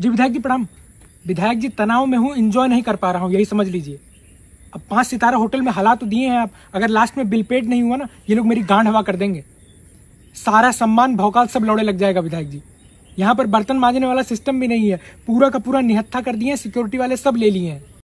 जी विधायक जी प्रणाम विधायक जी तनाव में हूँ इंजॉय नहीं कर पा रहा हूँ यही समझ लीजिए अब पांच सितारा होटल में हालात तो दिए हैं आप अगर लास्ट में बिल पेड नहीं हुआ ना ये लोग मेरी गांड हवा कर देंगे सारा सम्मान भौकाल सब लौड़े लग जाएगा विधायक जी यहाँ पर बर्तन मांजने वाला सिस्टम भी नहीं है पूरा का पूरा निहत्था कर दिए सिक्योरिटी वाले सब ले लिए हैं